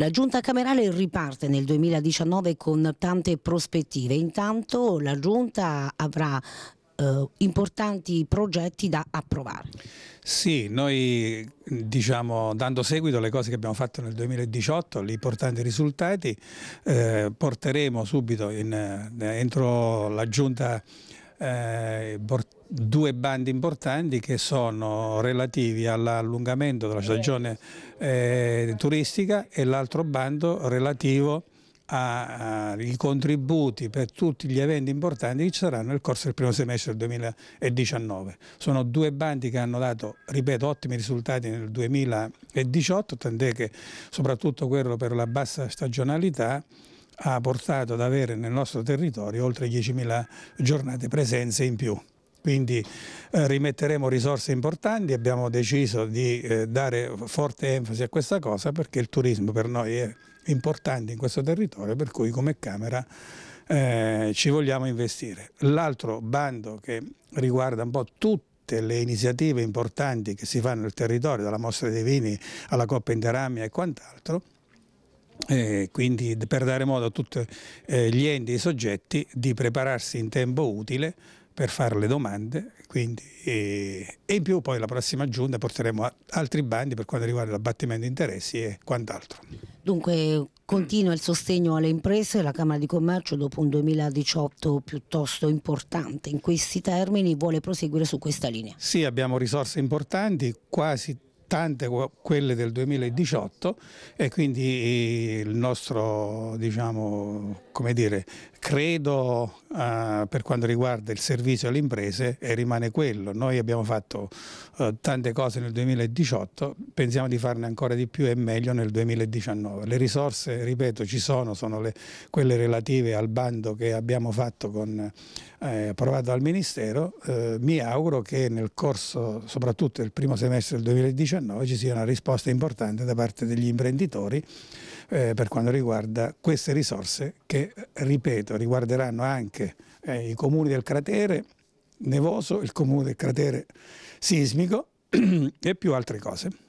La giunta camerale riparte nel 2019 con tante prospettive. Intanto la giunta avrà eh, importanti progetti da approvare. Sì, noi diciamo, dando seguito alle cose che abbiamo fatto nel 2018, gli importanti risultati, eh, porteremo subito in, eh, entro la giunta eh, due bandi importanti che sono relativi all'allungamento della stagione eh, turistica e l'altro bando relativo ai contributi per tutti gli eventi importanti che ci saranno nel corso del primo semestre del 2019. Sono due bandi che hanno dato, ripeto, ottimi risultati nel 2018, tant'è che soprattutto quello per la bassa stagionalità ha portato ad avere nel nostro territorio oltre 10.000 giornate presenze in più quindi eh, rimetteremo risorse importanti, abbiamo deciso di eh, dare forte enfasi a questa cosa perché il turismo per noi è importante in questo territorio per cui come Camera eh, ci vogliamo investire. L'altro bando che riguarda un po' tutte le iniziative importanti che si fanno nel territorio, dalla Mostra dei Vini alla Coppa Interamia e quant'altro, eh, quindi per dare modo a tutti eh, gli enti e i soggetti di prepararsi in tempo utile per fare le domande quindi, eh, e, in più poi la prossima giunta porteremo altri bandi per quanto riguarda l'abbattimento di interessi e quant'altro. Dunque continua il sostegno alle imprese, la Camera di Commercio dopo un 2018 piuttosto importante in questi termini vuole proseguire su questa linea. Sì, abbiamo risorse importanti, quasi tante quelle del 2018 e quindi il nostro diciamo, come dire, credo uh, per quanto riguarda il servizio alle imprese e rimane quello. Noi abbiamo fatto uh, tante cose nel 2018, pensiamo di farne ancora di più e meglio nel 2019. Le risorse, ripeto, ci sono, sono le, quelle relative al bando che abbiamo fatto con, eh, approvato dal Ministero. Eh, mi auguro che nel corso, soprattutto del primo semestre del 2019, ci sia una risposta importante da parte degli imprenditori eh, per quanto riguarda queste risorse che, eh, ripeto, riguarderanno anche eh, i comuni del cratere nevoso, il comune del cratere sismico e più altre cose.